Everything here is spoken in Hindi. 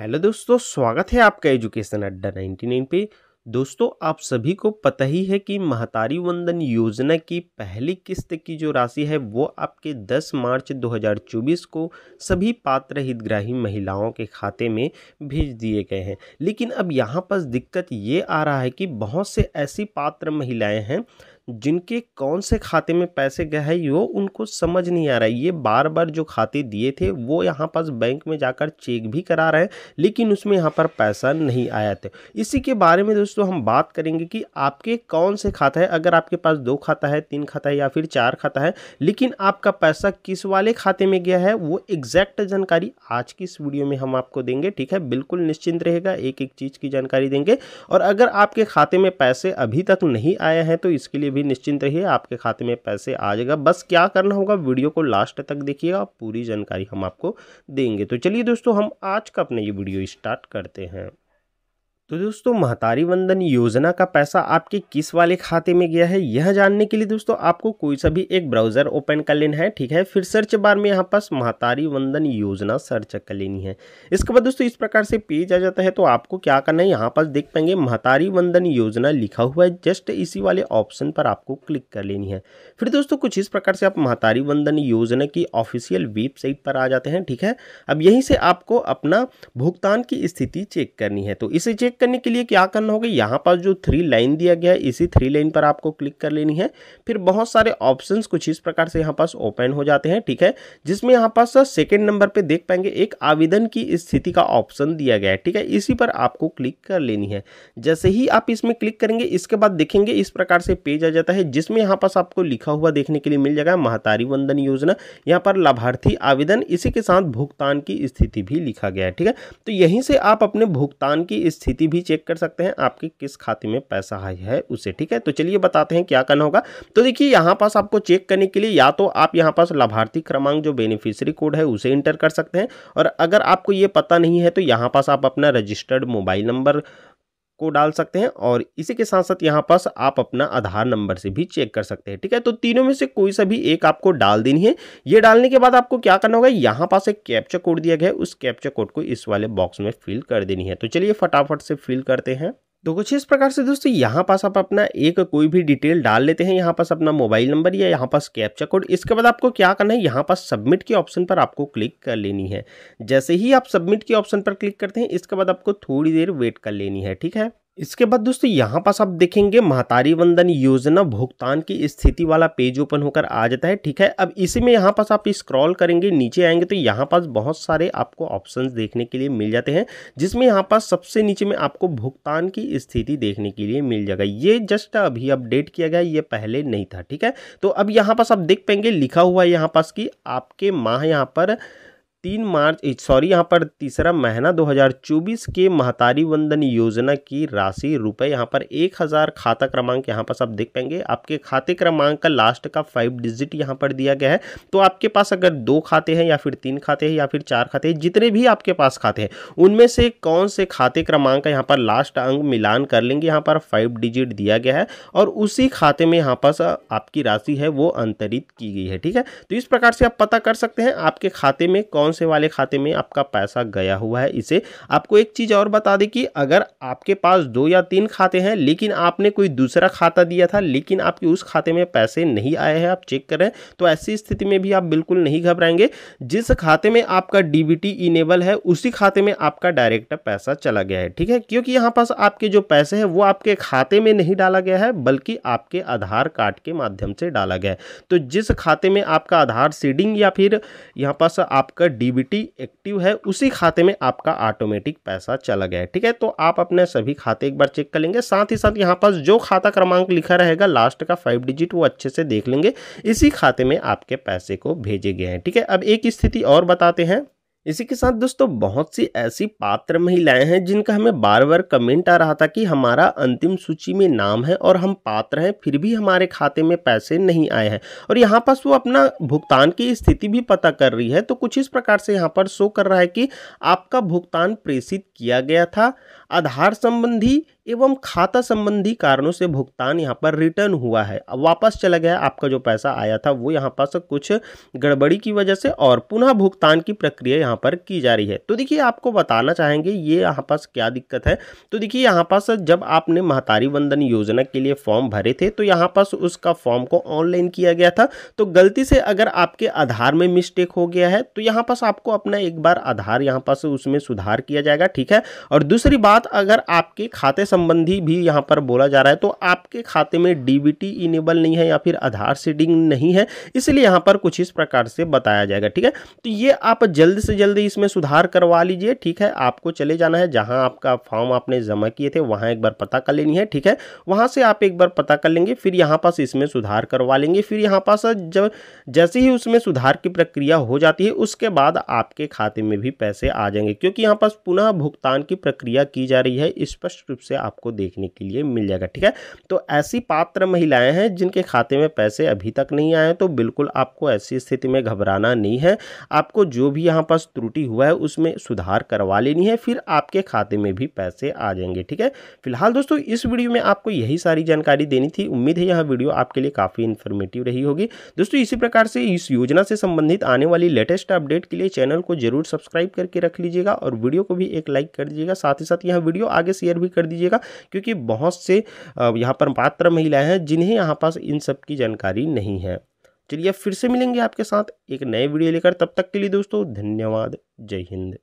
हेलो दोस्तों स्वागत है आपका एजुकेशन अड्डा 99 पे दोस्तों आप सभी को पता ही है कि महतारी वंदन योजना की पहली किस्त की जो राशि है वो आपके 10 मार्च 2024 को सभी पात्र हितग्राही महिलाओं के खाते में भेज दिए गए हैं लेकिन अब यहाँ पर दिक्कत ये आ रहा है कि बहुत से ऐसी पात्र महिलाएं हैं जिनके कौन से खाते में पैसे गए हैं वो उनको समझ नहीं आ रहा है ये बार बार जो खाते दिए थे वो यहाँ पास बैंक में जाकर चेक भी करा रहे हैं लेकिन उसमें यहाँ पर पैसा नहीं आया था इसी के बारे में दोस्तों हम बात करेंगे कि आपके कौन से खाता है अगर आपके पास दो खाता है तीन खाता है या फिर चार खाता है लेकिन आपका पैसा किस वाले खाते में गया है वो एग्जैक्ट जानकारी आज की इस वीडियो में हम आपको देंगे ठीक है बिल्कुल निश्चिंत रहेगा एक एक चीज़ की जानकारी देंगे और अगर आपके खाते में पैसे अभी तक नहीं आए हैं तो इसके लिए भी भी निश्चिंत रहिए आपके खाते में पैसे आ जाएगा बस क्या करना होगा वीडियो को लास्ट तक देखिएगा पूरी जानकारी हम आपको देंगे तो चलिए दोस्तों हम आज का अपना ये वीडियो स्टार्ट करते हैं तो दोस्तों महतारी वंदन योजना का पैसा आपके किस वाले खाते में गया है यह जानने के लिए दोस्तों आपको कोई सा भी एक ब्राउज़र ओपन कर लेना है ठीक है फिर सर्च बार में यहाँ पास महतारी वंदन योजना सर्च कर लेनी है इसके बाद दोस्तों इस प्रकार से पेज आ जाता है तो आपको क्या करना है यहाँ पास देख पाएंगे महतारी वंदन योजना लिखा हुआ है जस्ट इसी वाले ऑप्शन पर आपको क्लिक कर लेनी है फिर दोस्तों कुछ इस प्रकार से आप महतारी वंदन योजना की ऑफिशियल वेबसाइट पर आ जाते हैं ठीक है अब यहीं से आपको अपना भुगतान की स्थिति चेक करनी है तो इसे चेक करने के लिए क्या करना होगा यहाँ पर जो थ्री लाइन दिया गया है इसी थ्री लाइन पर आपको क्लिक कर लेनी है फिर बहुत सारे ऑप्शंस कुछ इस प्रकार से यहाँ पास ओपन हो जाते हैं ठीक है जिसमें यहाँ पास सेकेंड नंबर पर देख पाएंगे एक आवेदन की स्थिति का ऑप्शन दिया गया है ठीक है इसी पर आपको क्लिक कर लेनी है जैसे ही आप इसमें क्लिक करेंगे इसके बाद देखेंगे इस प्रकार से पेज आ जाता है जिसमें यहाँ पास आपको लिखा हुआ देखने के लिए मिल जाएगा महातारी वंदन योजना यहाँ पर लाभार्थी आवेदन इसी के साथ भुगतान की स्थिति भी लिखा गया है ठीक है तो यहीं से आप अपने भुगतान की स्थिति भी चेक कर सकते हैं आपके किस खाते में पैसा हाई है उसे ठीक है तो चलिए बताते हैं क्या करना होगा तो देखिए यहाँ पास आपको चेक करने के लिए या तो आप यहाँ पास लाभार्थी क्रमांक जो बेनिफिशरी कोड है उसे इंटर कर सकते हैं और अगर आपको ये पता नहीं है तो यहाँ पास आप अपना रजिस्टर्ड मोबाइल नंबर को डाल सकते हैं और इसी के साथ साथ यहाँ पास आप अपना आधार नंबर से भी चेक कर सकते हैं ठीक है तो तीनों में से कोई सा भी एक आपको डाल देनी है ये डालने के बाद आपको क्या करना होगा यहाँ पास एक कैप्चर कोड दिया गया है उस कैप्चर कोड को इस वाले बॉक्स में फिल कर देनी है तो चलिए फटाफट से फिल करते हैं तो कुछ इस प्रकार से दोस्तों यहाँ पास आप अपना एक कोई भी डिटेल डाल लेते हैं यहाँ पास अपना मोबाइल नंबर या यहाँ पास कैप्चा कोड इसके बाद आपको क्या करना है यहाँ पास सबमिट के ऑप्शन पर आपको क्लिक कर लेनी है जैसे ही आप सबमिट के ऑप्शन पर क्लिक करते हैं इसके बाद आपको थोड़ी देर वेट कर लेनी है ठीक है इसके बाद दोस्तों यहाँ पास आप देखेंगे महतारी वंदन योजना भुगतान की स्थिति वाला पेज ओपन होकर आ जाता है ठीक है अब इसी में यहाँ पास आप स्क्रॉल करेंगे नीचे आएंगे तो यहाँ पास बहुत सारे आपको ऑप्शंस देखने के लिए मिल जाते हैं जिसमें यहाँ पास सबसे नीचे में आपको भुगतान की स्थिति देखने के लिए मिल जाएगा ये जस्ट अभी अपडेट किया गया ये पहले नहीं था ठीक है तो अब यहाँ पास आप देख पाएंगे लिखा हुआ है यहाँ पास कि आपके माह यहाँ पर तीन मार्च सॉरी यहाँ पर तीसरा महीना 2024 के महतारी वंदन योजना की राशि रुपए यहाँ पर एक हज़ार खाता क्रमांक यहाँ पर आप देख पाएंगे आपके खाते क्रमांक का लास्ट का फाइव डिजिट यहाँ पर दिया गया है तो आपके पास अगर दो खाते हैं या फिर तीन खाते हैं या फिर चार खाते हैं जितने भी आपके पास खाते हैं उनमें से कौन से खाते क्रमांक का यहाँ पर लास्ट अंक मिलान कर लेंगे यहाँ पर फाइव डिजिट दिया गया है और उसी खाते में यहाँ पर आपकी राशि है वो अंतरित की गई है ठीक है तो इस प्रकार से आप पता कर सकते हैं आपके खाते में कौन कौन से वाले खाते में आपका पैसा गया हुआ है इसे आपको एक चीज़ और बता दें कि अगर आपके पास दो या तीन खाते हैं लेकिन आपने कोई दूसरा खाता दिया था लेकिन आपके उस खाते में पैसे नहीं आए हैं आप चेक करें तो ऐसी स्थिति में भी आप बिल्कुल नहीं घबराएंगे जिस खाते में आपका डीबीटी इनेबल है उसी खाते में आपका डायरेक्ट पैसा चला गया है ठीक है क्योंकि यहां पास आपके जो पैसे हैं वो आपके खाते में नहीं डाला गया है बल्कि आपके आधार कार्ड के माध्यम से डाला गया है तो जिस खाते में आपका आधार सीडिंग या फिर यहां पास आपका डीबीटी एक्टिव है उसी खाते में आपका ऑटोमेटिक पैसा चला गया ठीक है तो आप अपने सभी खाते एक बार चेक कर लेंगे साथ ही साथ यहाँ पर जो खाता क्रमांक लिखा रहेगा लास्ट का फाइव डिजिट वो अच्छे से देख लेंगे इसी खाते में आपके पैसे को भेजे गए हैं ठीक है अब एक स्थिति और बताते हैं इसी के साथ दोस्तों बहुत सी ऐसी पात्र महिलाएं हैं जिनका हमें बार बार कमेंट आ रहा था कि हमारा अंतिम सूची में नाम है और हम पात्र हैं फिर भी हमारे खाते में पैसे नहीं आए हैं और यहाँ पास वो अपना भुगतान की स्थिति भी पता कर रही है तो कुछ इस प्रकार से यहाँ पर शो कर रहा है कि आपका भुगतान प्रेषित किया गया था आधार संबंधी एवं खाता संबंधी कारणों से भुगतान यहाँ पर रिटर्न हुआ है अब वापस चला गया आपका जो पैसा आया था वो यहाँ पास कुछ गड़बड़ी की वजह से और पुनः भुगतान की प्रक्रिया यहाँ पर की जा रही है तो देखिए आपको बताना चाहेंगे ये यहाँ पास क्या दिक्कत है तो देखिए यहाँ पास जब आपने महतारी वंदन योजना के लिए फॉर्म भरे थे तो यहाँ पास उसका फॉर्म को ऑनलाइन किया गया था तो गलती से अगर आपके आधार में मिस्टेक हो गया है तो यहाँ पास आपको अपना एक बार आधार यहाँ पास उसमें सुधार किया जाएगा ठीक है और दूसरी बात अगर आपके खाते संबंधी भी यहाँ पर बोला जा रहा है तो आपके खाते में डीबीटी इनेबल नहीं है या फिर आधार सीडिंग नहीं है इसलिए यहाँ पर कुछ इस प्रकार से बताया जाएगा ठीक है तो ये आप जल्द से जल्द इसमें सुधार करवा लीजिए ठीक है आपको चले जाना है जहाँ आपका फॉर्म आपने जमा किए थे वहाँ एक बार पता कर लेनी है ठीक है वहाँ से आप एक बार पता कर लेंगे फिर यहाँ पास इसमें सुधार करवा लेंगे फिर यहाँ पास जब जैसे ही उसमें सुधार की प्रक्रिया हो जाती है उसके बाद आपके खाते में भी पैसे आ जाएंगे क्योंकि यहाँ पास पुनः भुगतान की प्रक्रिया की जा रही है स्पष्ट रूप से आपको देखने के लिए मिल जाएगा ठीक है तो ऐसी पात्र महिलाएं हैं जिनके खाते में पैसे अभी तक नहीं आए तो बिल्कुल आपको ऐसी स्थिति में घबराना नहीं है आपको जो भी यहाँ पास त्रुटि हुआ है उसमें सुधार करवा लेनी है फिर आपके खाते में भी पैसे आ जाएंगे ठीक है फिलहाल दोस्तों इस वीडियो में आपको यही सारी जानकारी देनी थी उम्मीद है यह वीडियो आपके लिए काफ़ी इन्फॉर्मेटिव रही होगी दोस्तों इसी प्रकार से इस योजना से संबंधित आने वाली लेटेस्ट अपडेट के लिए चैनल को जरूर सब्सक्राइब करके रख लीजिएगा और वीडियो को भी एक लाइक कर दीजिएगा साथ ही साथ यह वीडियो आगे शेयर भी कर दीजिएगा कीजिएगा क्योंकि बहुत से यहाँ पर पात्र महिलाएं हैं जिन्हें यहाँ पास इन सब की जानकारी नहीं है चलिए फिर से मिलेंगे आपके साथ एक नए वीडियो लेकर तब तक के लिए दोस्तों धन्यवाद जय हिंद